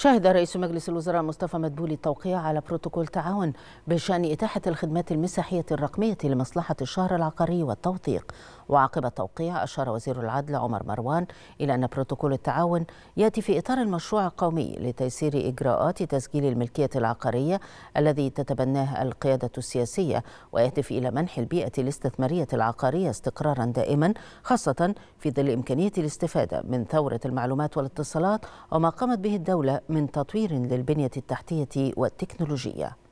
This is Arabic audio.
شهد رئيس مجلس الوزراء مصطفى مدبولي التوقيع على بروتوكول تعاون بشأن إتاحة الخدمات المساحية الرقمية لمصلحة الشهر العقاري والتوثيق وعقب التوقيع أشار وزير العدل عمر مروان إلى أن بروتوكول التعاون يأتي في إطار المشروع القومي لتيسير إجراءات تسجيل الملكية العقارية الذي تتبناه القيادة السياسية ويهدف إلى منح البيئة الاستثمارية العقارية استقرارا دائما خاصة في ظل إمكانية الاستفادة من ثورة المعلومات والاتصالات وما قامت به الدولة من تطوير للبنية التحتية والتكنولوجية